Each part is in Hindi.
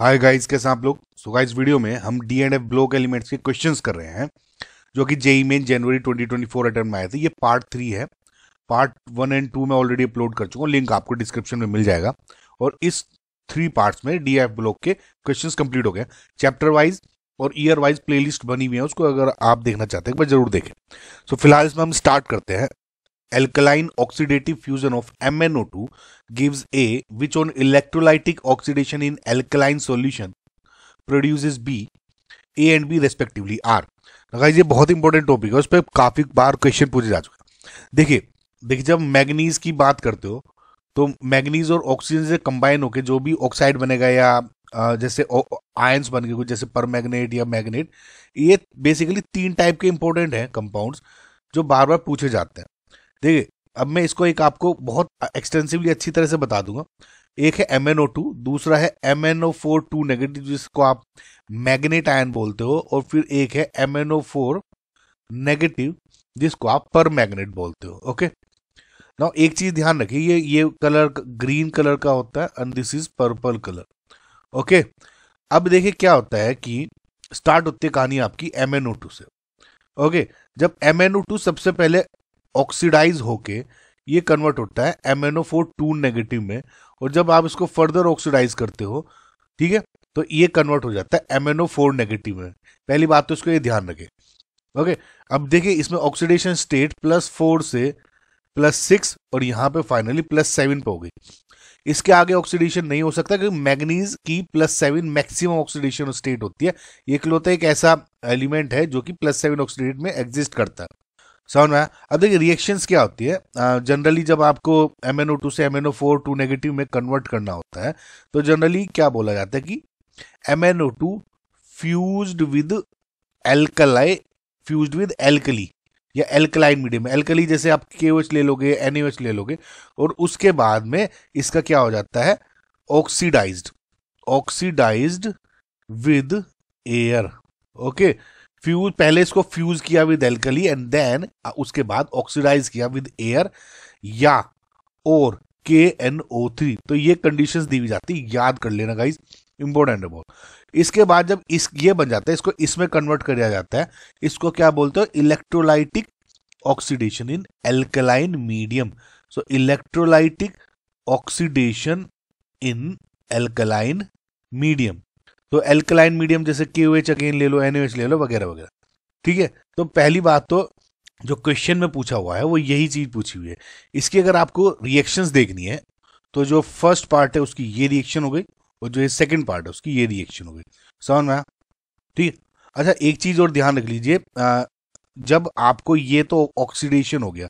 हाय गाइस कैसे आप लोग सो गाइस वीडियो में हम D and F block elements के क्वेश्चंस कर रहे हैं जो कि जेई मेन जनवरी 2024 ट्वेंटी में आए थे ये पार्ट थ्री है पार्ट वन एंड टू में ऑलरेडी अपलोड कर चुका हूँ लिंक आपको डिस्क्रिप्शन में मिल जाएगा और इस थ्री पार्ट्स में डी एफ ब्लॉक के क्वेश्चन कंप्लीट हो गए चैप्टर वाइज और ईयर वाइज प्ले बनी हुई है उसको अगर आप देखना चाहते हैं जरूर देखें सो so, फिलहाल इसमें हम स्टार्ट करते हैं Alkaline oxidative fusion of MnO2 gives A, which on electrolytic oxidation in alkaline solution produces B. A and B respectively R. Guys ये बहुत इंपॉर्टेंट टॉपिक है उस पर काफी बार क्वेश्चन पूछे जा चुके हैं देखिए देखिए जब मैग्नीज की बात करते हो तो मैग्नीज और ऑक्सीजन से कंबाइन होकर जो भी ऑक्साइड बनेगा या जैसे आयंस बन गए कुछ जैसे परमैग्नेट या मैग्नेट ये बेसिकली तीन टाइप के इंपॉर्टेंट हैं कंपाउंड्स जो बार बार पूछे जाते हैं देखिए अब मैं इसको एक आपको बहुत एक्सटेंसिवली अच्छी तरह से बता दूंगा एक है एम दूसरा है M N four two negative जिसको आप मैग्नेट आयन बोलते हो और फिर एक है एम एन फोर नेगेटिव जिसको आप पर मैग्नेट बोलते हो ओके ना एक चीज ध्यान रखिए ये ये कलर ग्रीन कलर का होता है and this is purple colour okay अब देखिए क्या होता है कि स्टार्ट होती है कहानी आपकी एम से ओके जब एम सबसे पहले ऑक्सीडाइज होके ये कन्वर्ट होता है M N O four two negative में और जब आप इसको फर्दर ऑक्सीडाइज करते हो ठीक है तो ये कन्वर्ट हो जाता है M N O four negative में पहली बात तो इसको ये ध्यान रखें ओके अब देखिए इसमें ऑक्सीडेशन स्टेट प्लस फोर से प्लस सिक्स और यहाँ पे फाइनली प्लस सेवन पे हो गई इसके आगे ऑक्सीडेशन नहीं हो सकता क्योंकि मैग्नीज की plus seven maximum oxidation state होती है ये एक ऐसा एलिमेंट है जो कि प्लस सेवन ऑक्सीडेट में एग्जिस्ट करता है समझ में अब देखिए रिएक्शंस क्या होती है जनरली जब आपको एम एन ओ टू से M N O four two negative में कन्वर्ट करना होता है तो जनरली क्या बोला जाता है कि M N O two fuse with alkali fuse with alkali या एल्कलाइन मीडियम एल्कली जैसे आप के ले लोगे एन ले लोगे और उसके बाद में इसका क्या हो जाता है oxidised oxidised with air okay okay? Fuse पहले इसको फ्यूज किया विद एल्कली एंड देन उसके बाद ऑक्सीडाइज किया विद एयर या और के एन ओ थ्री तो ये कंडीशंस दी हुई जाती याद कर लेना गाइज इंपॉर्टेंट है बहुत इसके बाद जब इस ये बन जाता है इसको इसमें कन्वर्ट कर दिया जाता है इसको क्या बोलते हो electrolytic oxidation in alkaline medium so electrolytic oxidation in alkaline medium तो एल्कलाइन मीडियम जैसे के ओ एच अगेन ले लो एन ले लो वगैरह वगैरह ठीक है तो पहली बात तो जो क्वेश्चन में पूछा हुआ है वो यही चीज पूछी हुई है इसकी अगर आपको रिएक्शन देखनी है तो जो फर्स्ट पार्ट है उसकी ये रिएक्शन हो गई और जो सेकेंड पार्ट है उसकी ये रिएक्शन हो गई समझ में ठीक है अच्छा एक चीज और ध्यान रख लीजिए जब आपको ये तो ऑक्सीडेशन हो गया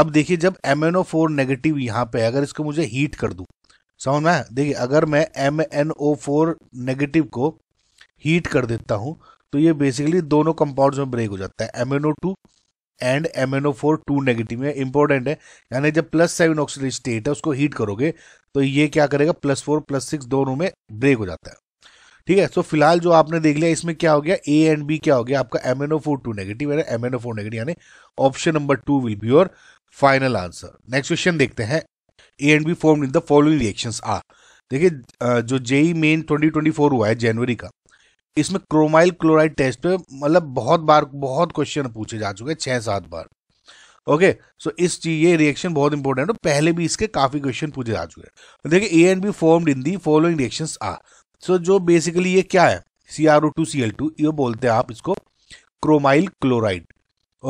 अब देखिए जब M N O four negative यहाँ पे अगर इसको मुझे हीट कर दूँ समझ में देखिए अगर मैं M N O four negative को हीट कर देता हूँ तो ये बेसिकली दोनों कंपाउंड्स में ब्रेक हो जाता है M N O two and M N O four two negative में इंपॉर्टेंट है यानी जब प्लस सेवन ऑक्सीजन स्टेट है उसको हीट करोगे तो ये क्या करेगा प्लस फोर प्लस सिक्स दोनों में ब्रेक हो जाता है ठीक है तो फिलहाल जो आपने देख लिया इसमें क्या हो गया ए एंड बी क्या हो गया आपका M N O four two negative M N O four negative यानी option number two will be your final answer next question देखते हैं A and B form in the following reaction are देखिए जो जेई मेन 2024 हुआ है जनवरी का इसमें क्रोमाइल क्लोराइड टेस्ट पे मतलब बहुत बार बहुत क्वेश्चन पूछे जा चुके हैं छः सात बार ओके सो इस चीज ये रिएक्शन बहुत इंपॉर्टेंट है तो पहले भी इसके काफी क्वेश्चन पूछे जा चुके हैं देखिए A and B form in the following reaction are so जो बेसिकली ये क्या है C R O two C L two ये बोलते हैं आप इसको chromyl chloride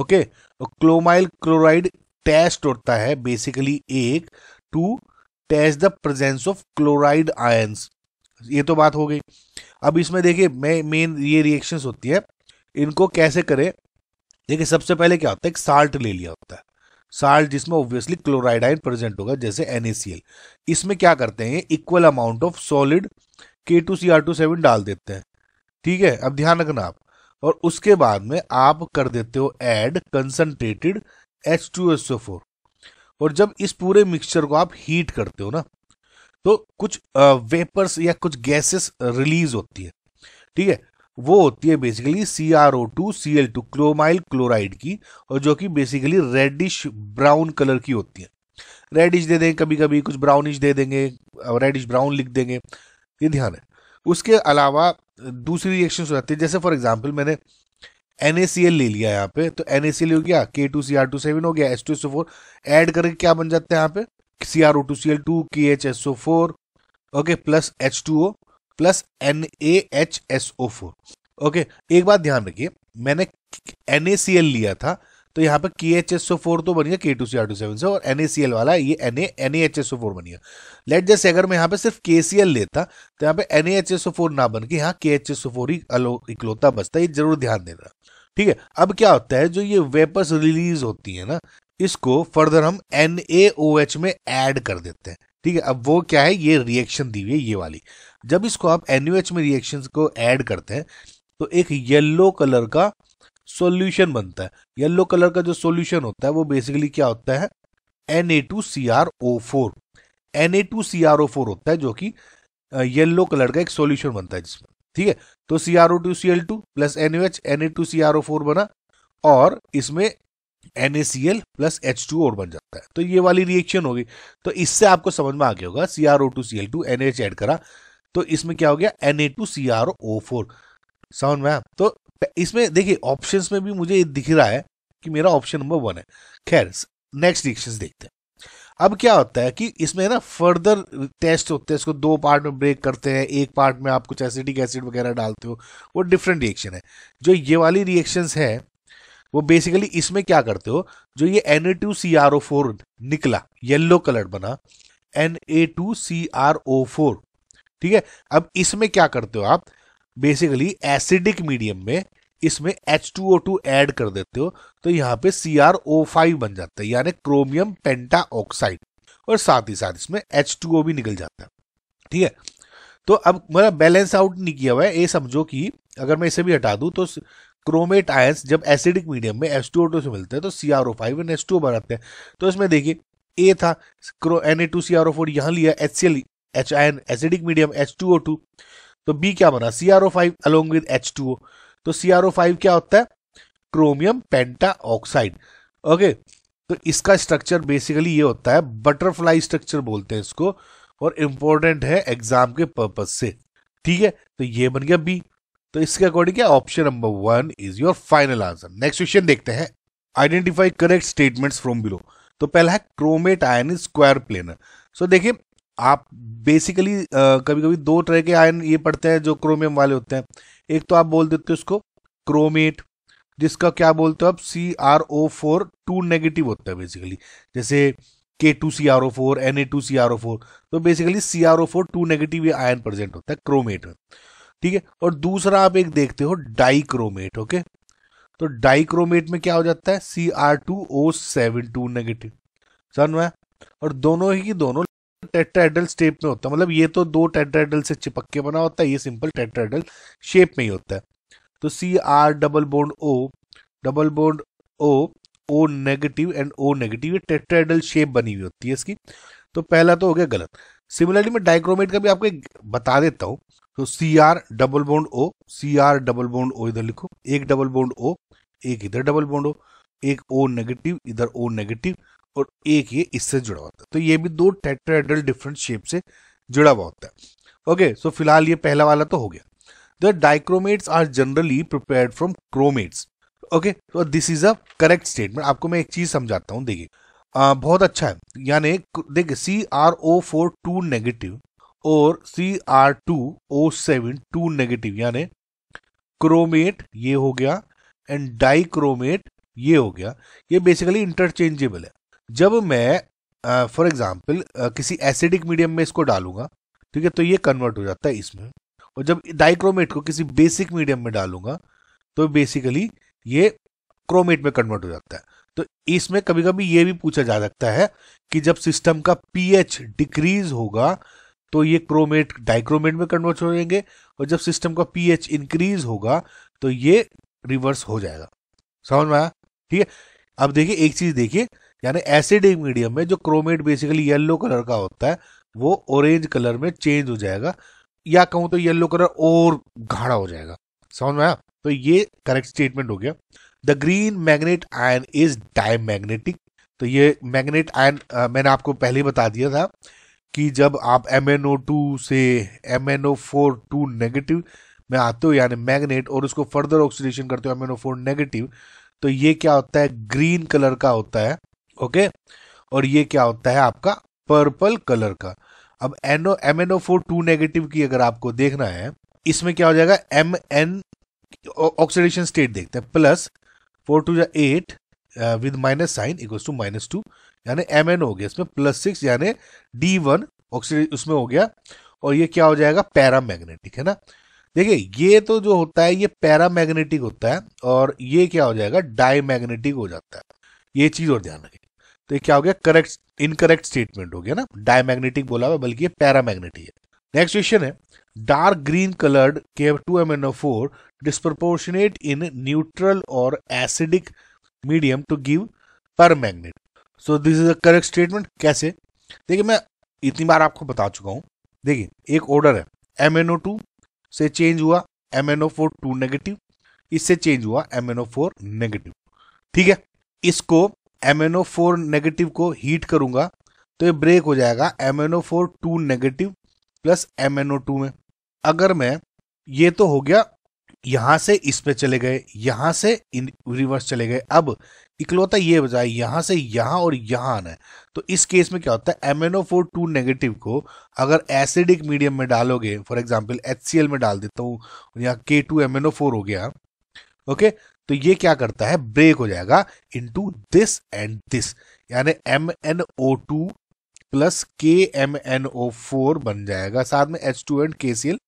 okay chromyl chloride test होता है बेसिकली एक to test the presence of chloride ions ये तो बात हो गई अब इसमें देखिए मैं मेन ये रिएक्शंस होती है इनको कैसे करें देखिए सबसे पहले क्या होता है एक साल्ट ले लिया होता है साल्ट जिसमें ऑब्वियसली क्लोराइड आयन प्रेजेंट होगा जैसे एनएसीएल इसमें क्या करते हैं इक्वल अमाउंट ऑफ सॉलिड के डाल देते हैं ठीक है अब ध्यान रखना आप और उसके बाद में आप कर देते हो add concentrated H two S O four और जब इस पूरे मिक्सचर को आप हीट करते हो ना तो कुछ वेपर्स या कुछ गैसेस रिलीज होती है ठीक है वो होती है basically C R O two C L two chromyl chloride की और जो कि बेसिकली रेडिश ब्राउन कलर की होती है रेडिश दे देंगे कभी कभी कुछ ब्राउनिश दे देंगे रेडिश ब्राउन लिख देंगे ये ध्यान है उसके अलावा दूसरी रिएक्शन हो जाती है जैसे फॉर एग्जाम्पल मैंने एनएसीएल ले लिया यहाँ पे तो एनएसीएल हो गया K two C R two seven हो गया S two S O four add करके क्या बन जाते हैं यहाँ पे C R O two C L two K H S O four okay plus H two O plus N A H S O four okay एक बात ध्यान रखिए मैंने एनएसीएल लिया था तो यहाँ पर के एच एस ओ फोर तो बन गया K two C R two seven से और एन ए सी एल वाला ये N A N A H S O four बन लेट जैसे अगर मैं यहाँ पे सिर्फ के सी एल लेता तो यहाँ पे N A H S O four ना बन के यहाँ K H S O four ही अलो इकलौता बचता ये जरूर ध्यान देना ठीक है अब क्या होता है जो ये वेपर्स रिलीज होती है ना इसको फर्दर हम एन ए ओ एच में एड कर देते हैं ठीक है अब वो क्या है ये रिएक्शन दी हुई है ये वाली जब इसको आप एन में रिएक्शन को एड करते हैं तो एक येलो कलर का सॉल्यूशन बनता है येलो कलर का जो सॉल्यूशन होता है वो बेसिकली क्या होता है N A two C R O four N A two C R O four होता है जो कि येलो कलर का एक सॉल्यूशन बनता है जिसमें ठीक है तो C R O two C L two plus N H N A two C R O four बना और इसमें N A C L plus H two और बन जाता है तो ये वाली रिएक्शन होगी तो इससे आपको समझ में आ गया होगा C R O two C L two N H add करा तो इसमें क्या हो गया N A two C R O four समझ में तो इसमें देखिए ऑप्शंस में भी मुझे दिख रहा है कि मेरा ऑप्शन नंबर वन है खैर नेक्स्ट डिक्शन देखते हैं अब क्या होता है कि इसमें ना फर्दर टेस्ट होते हैं इसको दो पार्ट में ब्रेक करते हैं एक पार्ट में आप कुछ एसिडिक एसिड वगैरह डालते हो वो डिफरेंट रिएक्शन है जो ये वाली रिएक्शंस है वो बेसिकली इसमें क्या करते हो जो ये N A two C R O four निकला येल्लो कलर बना N A two C R O four ठीक है अब इसमें क्या करते हो आप बेसिकली एसिडिक मीडियम में इसमें H2O2 ऐड कर देते हो तो यहाँ पे CrO5 बन जाता है यानी क्रोमियम पेंटा ऑक्साइड और साथ ही साथ इसमें H2O भी निकल जाता है ठीक है तो अब मेरा बैलेंस आउट नहीं किया हुआ है ये समझो कि अगर मैं इसे भी हटा दूं तो क्रोमेट आयंस जब एसिडिक मीडियम में एच टू से मिलते हैं तो C R O five N H two बनाते हैं तो इसमें देखिए ए था N A two C R O four यहाँ लिया H C L H ion acidic medium H two O two तो बी क्या बना C R O five along with H two O तो सी आर ओ फाइव क्या होता है क्रोमियम पेंटा ऑक्साइड ओके तो इसका स्ट्रक्चर बेसिकली ये होता है बटरफ्लाई स्ट्रक्चर बोलते हैं इसको और इंपॉर्टेंट है एग्जाम के पर्पज से ठीक है तो ये बन गया बी तो इसके अकॉर्डिंग क्या option number one is your final answer next question देखते हैं identify correct statements from below तो पहला है chromate ion square planar so देखिए आप बेसिकली कभी कभी दो तरह के आयन ये पड़ते हैं जो क्रोमियम वाले होते हैं एक तो आप बोल देते हो उसको क्रोमेट जिसका क्या बोलते हो आप C R O four two negative होता है बेसिकली जैसे K two C R O four N A two C R O four तो basically C R O four two negative ये आयन प्रेजेंट होता है क्रोमेट में ठीक है और दूसरा आप एक देखते हो डाइक्रोमेट ओके तो डाइक्रोमेट में क्या हो जाता है C R two O seven two negative समझ में और दोनों ही दोनों टेट्राइडल स्टेप में होता है मतलब ये तो दो टेट्राइडल से चिपक के बना होता है ये सिंपल टेट्राइडल शेप में ही होता है तो C R double bond O double bond O O negative and O negative ये टेट्राइडल शेप बनी हुई होती है इसकी तो पहला तो हो गया गलत सिमिलरली मैं डाइक्रोमेट का भी आपको बता देता हूँ तो C R double bond O C R double bond O इधर लिखो एक डबल बोन्ड ओ एक इधर डबल बोन्ड ओ एक ओ नेगेटिव इधर ओ नेगेटिव और एक ये इससे जुड़ा होता है तो ये भी दो टेट्राहेड्रल डिफरेंट शेप से जुड़ा हुआ होता है ओके सो फिलहाल ये पहला वाला तो हो गया the dichromates are generally prepared from chromates okay तो this is a correct statement आपको मैं एक चीज समझाता हूँ देखिए बहुत अच्छा है यानी देखिए C R O four two negative और C R two O seven two negative यानी क्रोमेट ये हो गया एंड डाइक्रोमेट ये हो गया ये बेसिकली इंटरचेंजेबल है जब मैं फॉर uh, एग्जाम्पल uh, किसी एसिडिक मीडियम में इसको डालूंगा ठीक है तो ये कन्वर्ट हो जाता है इसमें और जब डाइक्रोमेट को किसी बेसिक मीडियम में डालूंगा तो बेसिकली ये क्रोमेट में कन्वर्ट हो जाता है तो इसमें कभी कभी ये भी पूछा जा सकता है कि जब सिस्टम का पीएच डिक्रीज होगा तो ये क्रोमेट डाइक्रोमेट में कन्वर्ट हो जाएंगे और जब सिस्टम का पीएच इंक्रीज होगा तो ये रिवर्स हो जाएगा समझ में आया ठीक है अब देखिए एक चीज देखिए यानी एसिडिक मीडियम में जो क्रोमेट बेसिकली येलो कलर का होता है वो ऑरेंज कलर में चेंज हो जाएगा या कहूँ तो येलो कलर और गाढ़ा हो जाएगा समझ में आया तो ये करेक्ट स्टेटमेंट हो गया the green magnet ion is diamagnetic तो ये मैग्नेट आयन मैंने आपको पहले बता दिया था कि जब आप एम एन ओ टू से M N O four two negative में आते हो यानी मैग्नेट और उसको फर्दर ऑक्सीडेशन करते हो M N O four negative तो ये क्या होता है ग्रीन कलर का होता है ओके और ये क्या होता है आपका पर्पल कलर का अब N O M N O four two negative की अगर आपको देखना है इसमें क्या हो जाएगा एम एन ऑक्सीडेशन स्टेट देखते हैं प्लस फोर टू या eight with minus sign equal to minus two यानी एम एन हो गया इसमें प्लस सिक्स यानी डी वन ऑक्सीडेशन उसमें हो गया और ये क्या हो जाएगा पैरा मैग्नेटिक है ना देखिए ये तो जो होता है ये पैरा मैग्नेटिक होता है और ये क्या हो जाएगा डाई मैग्नेटिक हो जाता है ये चीज और ध्यान रखें तो ये क्या हो गया करेक्ट इनकरेक्ट स्टेटमेंट हो गया ना डायमैग्नेटिक बोला हुआ बल्कि ये पैरामैग्नेटिक है नेक्स्ट क्वेश्चन है dark green coloured K two M N O four disproportionate in neutral और acidic medium to give permanganate so this is a correct statement कैसे देखिए मैं इतनी बार आपको बता चुका हूँ देखिए एक ऑर्डर है एम एन ओ टू से चेंज हुआ M N O four two negative इससे चेंज हुआ M N O four negative ठीक है इसको M N O four negative को हीट करूंगा तो ये ब्रेक हो जाएगा M N O four two negative plus M N O two में अगर मैं ये तो हो गया यहां से इस पे चले गए यहां से रिवर्स चले गए अब इकलौता ये बजाय यहां से यहां और यहां आना है तो इस केस में क्या होता है M N O four two negative को अगर एसिडिक मीडियम में डालोगे फॉर एग्जाम्पल एच में डाल देता हूँ यहाँ K two M N O four हो गया ओके तो ये क्या करता है ब्रेक हो जाएगा इनटू दिस एंड दिस यानी M N O two plus K M N O four बन जाएगा साथ में एच टू एंड के सी एल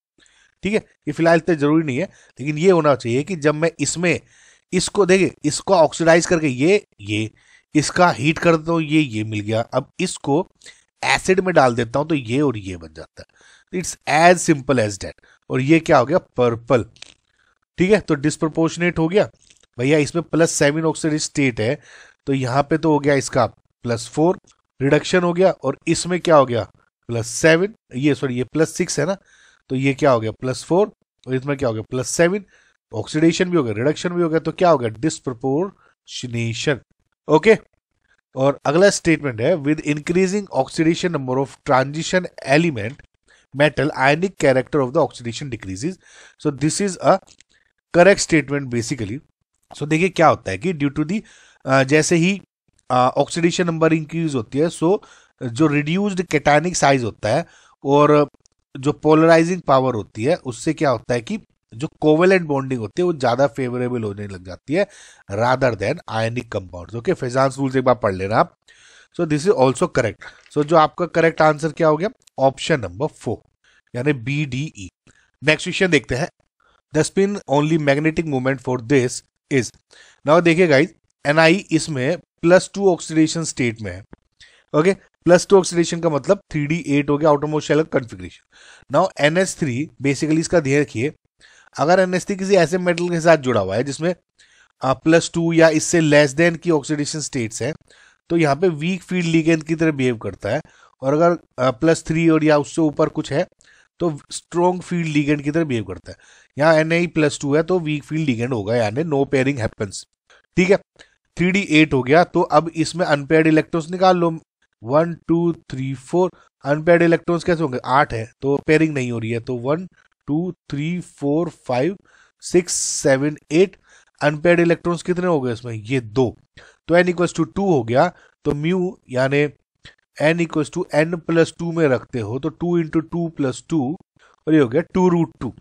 ठीक है ये फिलहाल इतना जरूरी नहीं है लेकिन ये होना चाहिए कि जब मैं इसमें इसको देखिए इसको ऑक्सीडाइज करके ये ये इसका हीट कर देता हूँ ये ये मिल गया अब इसको एसिड में डाल देता हूँ तो ये और ये बन जाता है it's as simple as that और ये क्या हो गया पर्पल ठीक है तो डिस्प्रोपोर्शनेट हो गया भैया इसमें प्लस सेवन ऑक्सीडेट स्टेट है तो यहाँ पे तो हो गया इसका प्लस फोर रिडक्शन हो गया और इसमें क्या हो गया प्लस सेवन ये सॉरी ये प्लस सिक्स है ना तो ये क्या हो गया प्लस फोर और इसमें क्या हो गया प्लस सेवन ऑक्सीडेशन भी हो गया रिडक्शन भी हो गया तो क्या हो गया डिस्प्रपोर्शनेशन ओके और अगला स्टेटमेंट है with increasing oxidation number of transition element metal ionic character of the oxidation decreases so this is a correct statement basically so so, देखिए क्या होता है कि ड्यू टू दी जैसे ही ऑक्सीडेशन नंबर इंक्रीज होती है सो so, जो रिड्यूस्ड कैटानिक साइज होता है और जो पोलराइजिंग पावर होती है उससे क्या होता है कि जो कोवेलेंट बॉन्डिंग होती है वो ज्यादा फेवरेबल होने लग जाती है rather than ionic compound okay Fajans rules एक बार पढ़ लेना आप so this is also correct so जो आपका करेक्ट आंसर क्या हो गया ऑप्शन नंबर फोर यानी B D E next question देखते हैं the spin only magnetic movement for this is now देखिए गाइज एन आई इसमें प्लस टू ऑक्सीडेशन स्टेट में है ओके प्लस टू ऑक्सीडेशन का मतलब थ्री डी एट हो गया outermost shell now N S three basically इसका ध्यान रखिए अगर एन एस थ्री किसी ऐसे मेटल के साथ जुड़ा हुआ है जिसमें प्लस टू या इससे लेस देन की ऑक्सीडेशन स्टेट्स है तो यहाँ पे वीक फील्ड लीगेंड की तरह बिहेव करता है और अगर प्लस थ्री और या उससे ऊपर कुछ है तो स्ट्रॉन्ग फील्ड लीगेंड की तरह बिहेव करता है यहाँ एन आई प्लस टू है तो वीक फील्ड लीगेंड होगा यानी नो पेयरिंग हैपन्स ठीक है थ्री डी एट हो गया तो अब इसमें अनपेयर्ड इलेक्ट्रॉन्स निकाल लो one two three four unpaired electrons कैसे होंगे आठ है तो पेयरिंग नहीं हो रही है तो one two three four five six seven eight unpaired electrons कितने हो गए इसमें ये दो तो एन इक्वल्स टू टू हो गया तो म्यू यानी n equal to n plus two में रखते हो तो two into two plus two और ये हो गया टू रूट टू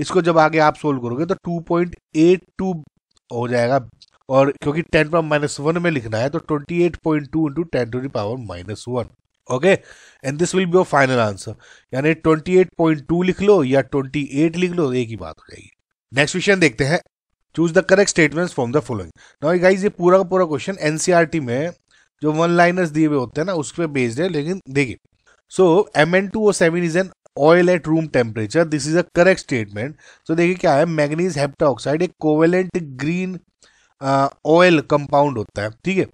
इसको जब आगे आप सोल्व करोगे तो टू पॉइंट एट टू हो जाएगा और क्योंकि टेन पावर माइनस वन में लिखना है तो twenty eight point two into ten to the power minus one okay and this will be your final answer यानी ट्वेंटी एट पॉइंट टू लिख लो या ट्वेंटी एट लिख लो एक ही बात हो जाएगी नेक्स्ट क्वेश्चन देखते हैं choose the correct statement from the following now guys ये पूरा का पूरा क्वेश्चन एनसीआरटी e में जो वन लाइनर्स दिए हुए होते हैं ना उस पर बेस्ड है लेकिन देखिए so M N two O seven is an oil at room temperature this is a correct statement so देखिए क्या है मैग्नीज हेप्टाऑक्साइड एक कोवेलेंट ग्रीन ऑयल कंपाउंड होता है ठीक है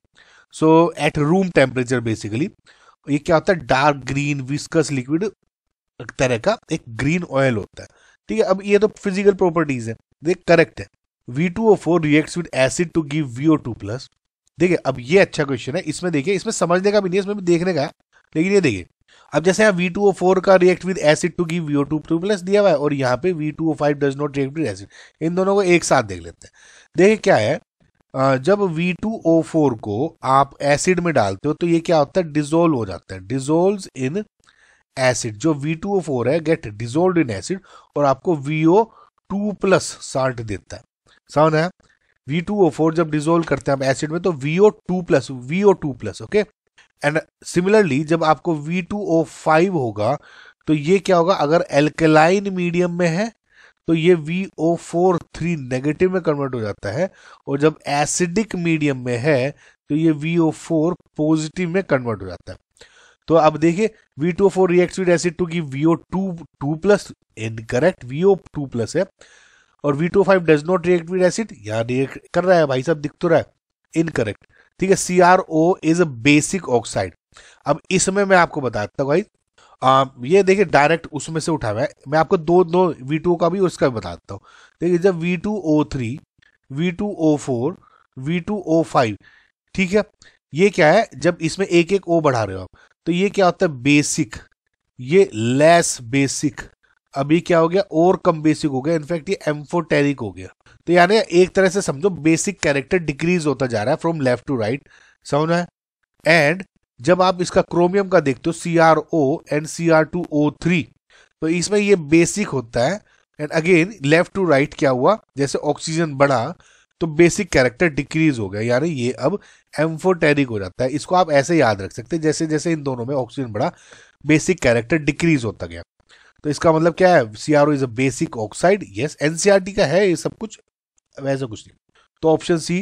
so at room temperature basically ये क्या होता है डार्क ग्रीन विस्कस लिक्विड तरह का एक ग्रीन ऑयल होता है ठीक है अब ये तो फिजिकल प्रॉपर्टीज है देख करेक्ट है V two O four react with acid to give V O two plus देखिए अब ये अच्छा क्वेश्चन है इसमें देखिए इसमें समझने का भी नहीं इसमें भी देखने का है लेकिन ये देखिए अब जैसे यहाँ वी टू ओ फोर का react with acid to give V O two two plus दिया हुआ है और यहाँ पे V two O five does not react with acid इन दोनों को एक साथ देख लेते हैं देखिए क्या है जब वी टू ओ फोर को आप एसिड में डालते हो तो ये क्या होता है डिजोल्व हो जाता है डिजोल्व इन एसिड जो वी टू ओ फोर है गेट डिजोल्व इन एसिड और आपको V O two plus salt देता है समझ आया वी टू ओ फोर जब डिजोल्व करते हैं हम एसिड में तो V O two plus V O two plus okay and similarly जब आपको वी टू ओ फाइव होगा तो ये क्या होगा अगर एल्केलाइन मीडियम में है तो ये V O four three negative में कन्वर्ट हो जाता है और जब एसिडिक मीडियम में है तो ये वी ओ फोर पॉजिटिव में कन्वर्ट हो जाता है तो अब देखिए V two four react with acid to give V O two two plus incorrect V O two plus है और V two five does not react with acid यहाँ रिएक्ट कर रहा है भाई साहब दिख तो रहा है इनकरेक्ट ठीक है C R O is a basic oxide अब इसमें मैं आपको बताता हूँ भाई आ, ये देखिए डायरेक्ट उसमें से उठा हुआ है मैं आपको दो दो वी टू का भी और इसका भी बताता हूँ देखिए जब V two O three V two O four V two O five ठीक है ये क्या है जब इसमें एक एक ओ बढ़ा रहे हो आप तो ये क्या होता है बेसिक ये लेस बेसिक अभी क्या हो गया और कम बेसिक हो गया इनफैक्ट ये एम्फोटेरिक हो गया तो यानी एक तरह से समझो बेसिक कैरेक्टर डिक्रीज होता जा रहा है फ्रॉम लेफ्ट टू राइट समझ है एंड जब आप इसका क्रोमियम का देखते हो C R O and C R two O three तो इसमें ये बेसिक होता है and again left to right क्या हुआ जैसे ऑक्सीजन बढ़ा तो बेसिक कैरेक्टर डिक्रीज हो गया यानी ये अब एम्फोटेरिक हो जाता है इसको आप ऐसे याद रख सकते हैं जैसे जैसे इन दोनों में ऑक्सीजन बढ़ा बेसिक कैरेक्टर डिक्रीज होता गया तो इसका मतलब क्या है C R O is a basic oxide yes NCERT का है ये सब कुछ वैसा कुछ नहीं तो ऑप्शन सी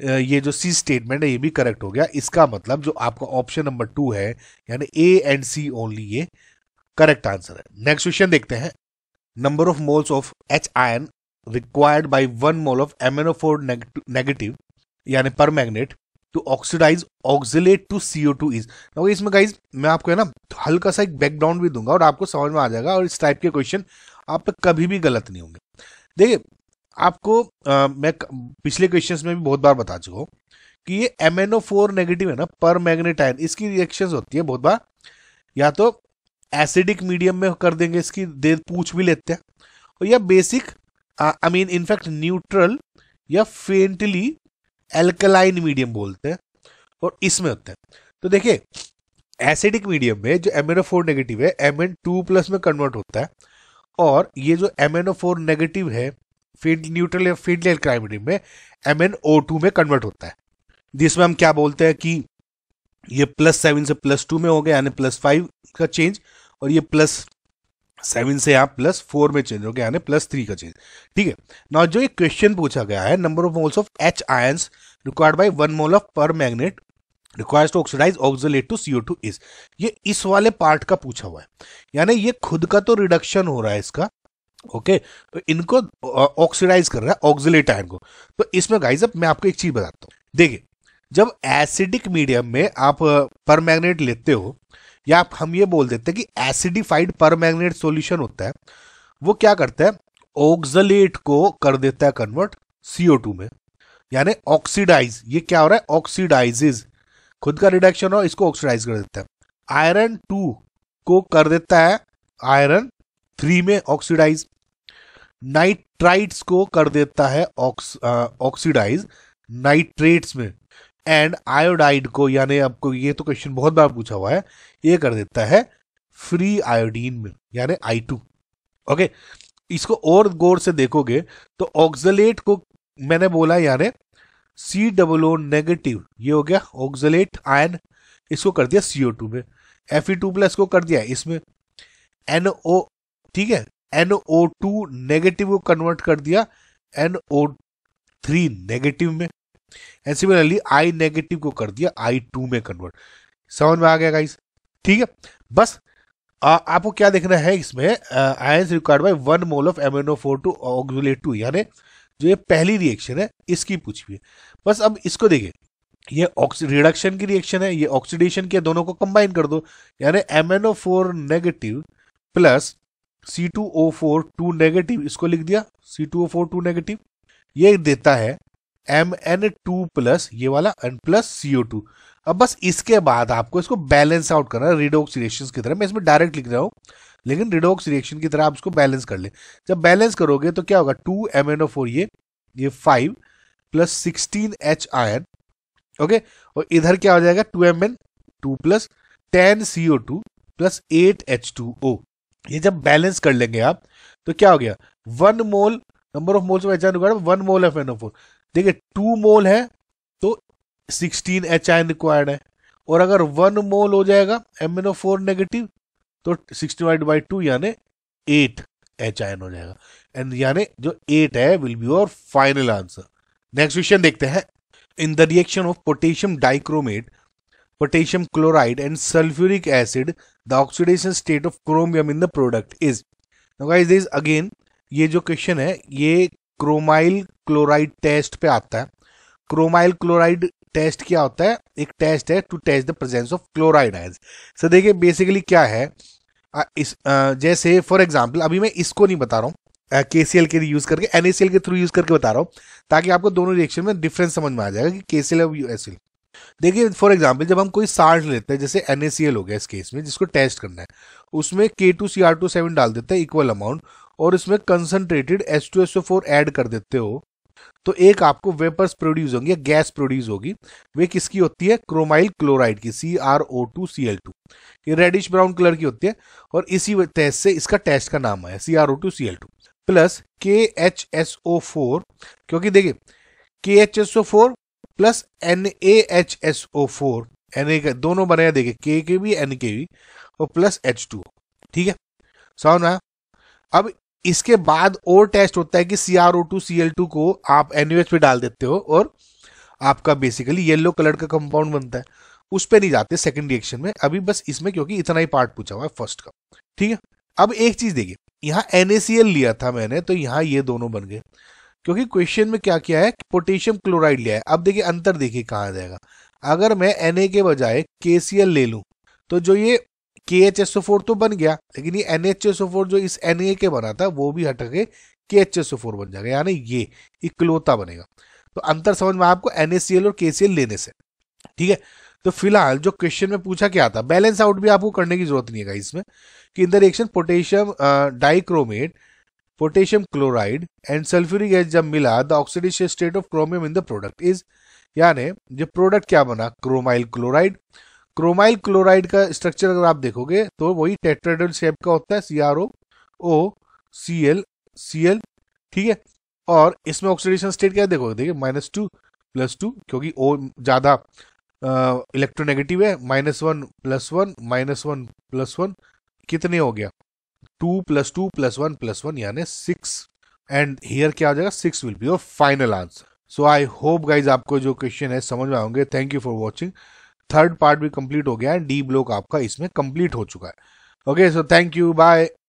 ये जो सी स्टेटमेंट है ये भी करेक्ट हो गया इसका मतलब जो आपका ऑप्शन नंबर टू है यानी ए एंड सी ओनली ये करेक्ट आंसर है नेक्स्ट क्वेश्चन देखते हैं number of moles of H ion required by one mole of M N O four negative यानी permanganate to oxidize oxalate to C O two is इसमें गाइज मैं आपको है ना हल्का सा एक बैकग्राउंड भी दूंगा और आपको समझ में आ जाएगा और इस टाइप के क्वेश्चन आप पे कभी भी गलत नहीं होंगे देखिए आपको आ, मैं पिछले क्वेश्चन में भी बहुत बार बता चुका हूँ कि ये एम फोर नेगेटिव है ना पर मैग्नेटाइन इसकी रिएक्शन होती है बहुत बार या तो एसिडिक मीडियम में कर देंगे इसकी देर पूछ भी लेते हैं और या basic I mean in fact neutral या फेंटली एल्कलाइन मीडियम बोलते हैं और इसमें होते हैं तो देखिए एसिडिक मीडियम में जो एम फोर नेगेटिव है एम एन टू प्लस में कन्वर्ट होता है और ये जो एम फोर नेगेटिव है फील्ड न्यूट्रल या फील्ड एल्कलाइन मीडियम में एम एन ओ टू में कन्वर्ट होता है जिसमें हम क्या बोलते हैं कि ये प्लस सेवन से प्लस टू में हो गया यानी प्लस फाइव का चेंज और ये प्लस सेवन से आप प्लस फोर में चेंज हो गया यानी प्लस थ्री का चेंज ठीक है ना जो एक क्वेश्चन पूछा गया है number of moles of H ions required by one mole of permanganate requires to oxidize oxalate to C O two is ये इस वाले पार्ट का पूछा हुआ है यानी ये खुद का तो रिडक्शन हो रहा है इसका ओके okay, तो इनको ऑक्सीडाइज कर रहा है ऑक्सिलेट आयन को तो इसमें गाइज अब मैं आपको एक चीज बताता हूँ देखिए जब एसिडिक मीडियम में आप पर मैग्नेट लेते हो या हम ये बोल देते हैं कि एसिडिफाइड पर मैग्नेट सोल्यूशन होता है वो क्या करता है ऑक्सलेट को कर देता है कन्वर्ट सीओ टू में यानी ऑक्सीडाइज ये क्या हो रहा है ऑक्सीडाइजेज खुद का रिडक्शन हो इसको ऑक्सीडाइज कर देता है आयरन टू को कर देता है आयरन थ्री में ऑक्सीडाइज नाइट्राइट्स को कर देता है ऑक्सीडाइज नाइट्रेट्स में एंड आयोडाइड को यानी आपको ये तो क्वेश्चन बहुत बार पूछा हुआ है ये कर देता है फ्री आयोडीन में यानी आई टू ओके इसको और गौर से देखोगे तो ऑक्जलेट को मैंने बोला यानी सी डबल ओ नेगेटिव ये हो गया ऑक्जलेट आयन इसको कर दिया सीओ टू में एफ ई टू प्लस को कर दिया इसमें एनओ ठीक है एनओ टू नेगेटिव को कन्वर्ट कर दिया एनओ थ्री नेगेटिव में एंड सिमिलरली आई नेगेटिव को कर दिया आई टू में कन्वर्ट समझ में आ गया गाइस ठीक है बस आ, आपको क्या देखना है इसमें ion required by one mole of M N O four to oxalate to यानी जो ये पहली रिएक्शन है इसकी पूछ हुई है बस अब इसको देखिए ये रिडक्शन की रिएक्शन है ये ऑक्सीडेशन के दोनों को कंबाइन कर दो यानी M N O four negative plus C two O four two negative इसको लिख दिया C two O four two negative ये देता है एम एन टू प्लस ये वाला एन प्लस सीओ टू अब बस इसके बाद आपको इसको बैलेंस आउट करना है रिडोक्स रिएक्शन की तरह मैं इसमें डायरेक्ट लिख रहा हूँ लेकिन रिडोक्स रिएक्शन की तरह आप इसको बैलेंस कर ले जब बैलेंस करोगे तो क्या होगा two M N O four ये ये five plus sixteen H ion okay और इधर क्या हो जाएगा two M N two plus ten C O two plus eight H two O ये जब बैलेंस कर लेंगे आप तो क्या हो गया one mole number of moles में H one mole F N O four देखिए टू मोल है तो सिक्सटीन एच आयन रिक्वायर्ड है और अगर वन मोल हो जाएगा M N O four negative तो सिक्सटी वाइड बाई टू यानी एट एच आयन हो जाएगा एंड यानी जो एट है will be your final answer next question देखते हैं in the reaction of potassium dichromate potassium chloride and sulphuric acid the oxidation state of chromium in the product is guys this again ये जो क्वेश्चन है ये क्रोमाइल क्लोराइड टेस्ट पे आता है क्रोमाइल क्लोराइड टेस्ट क्या होता है एक टेस्ट है to test the presence of chloride ion so देखिए बेसिकली क्या है आ, इस आ, जैसे फॉर एग्जाम्पल अभी मैं इसको नहीं बता रहा हूँ के सी एल के यूज करके एन के थ्रू यूज करके बता रहा हूँ ताकि आपको दोनों रिएक्शन में डिफरेंस समझ में आ जाएगा कि के सी एल और यू एस एल देखिए फॉर एग्जाम्पल जब हम कोई साल्ट लेते हैं जैसे एन हो गया इस केस में जिसको टेस्ट करना है उसमें K two C R two seven डाल देते हैं इक्वल अमाउंट और इसमें concentrated H two S O four add कर देते हो तो एक आपको वेपर्स प्रोड्यूस होंगी या गैस प्रोड्यूस होगी वे किसकी होती है क्रोमाइल क्लोराइड की C R O two C L two ये रेडिश ब्राउन कलर की होती है और इसी टेस्ट से इसका टेस्ट का नाम आया C R O two C L two plus K H S O four क्योंकि देखिए K H S O four plus N A H S O four N A का दोनों बने हैं देखिए के के भी एन के भी और प्लस एच टू ठीक है समझ में अब इसके बाद और टेस्ट होता है कि C R O two C L two को आप एनयूएच पे डाल देते हो और आपका बेसिकली येलो कलर का कंपाउंड बनता है उस पर नहीं जाते सेकेंड रिएक्शन में अभी बस इसमें क्योंकि इतना ही पार्ट पूछा हुआ है फर्स्ट का ठीक है अब एक चीज देखिए यहाँ एनएसीएल लिया था मैंने तो यहाँ ये दोनों बन गए क्योंकि क्वेश्चन में क्या किया है पोटेशियम क्लोराइड लिया है अब देखिए अंतर देखिए कहाँ जाएगा अगर मैं एन के बजाय के ले लूँ तो जो ये के एच एस ओ फोर तो बन गया लेकिन ये N H S O four जो इस एन ए के बना था वो भी हट के के एच एस ओ फोर बन जाएगा यानी ये इकलौता बनेगा तो अंतर समझ में आपको एन ए सी एल और के सी एल लेने से ठीक है तो फिलहाल जो क्वेश्चन में पूछा क्या था बैलेंस आउट भी आपको करने की जरूरत नहीं है इसमें कि in the reaction potassium dichromate potassium chloride and sulphuric acid जब मिला the oxidation state of chromium in the product is यानी जो प्रोडक्ट क्या बना क्रोमाइल क्लोराइड क्रोमाइल क्लोराइड का स्ट्रक्चर अगर आप देखोगे तो वही टेट्राइडल शेप का होता है C R O O C L C L ठीक है और इसमें ऑक्सीडेशन स्टेट क्या देखोगे देखिए माइनस टू प्लस टू क्योंकि ओ ज़्यादा इलेक्ट्रोनेगेटिव है minus one plus one minus one plus one कितने हो गया two plus two plus one plus one यानी सिक्स एंड हियर क्या हो जाएगा six will be your final answer so I hope guys आपको जो क्वेश्चन है समझ में आओगे thank you for watching third part भी कंप्लीट हो गया है डी ब्लॉक आपका इसमें कंप्लीट हो चुका है okay so thank you bye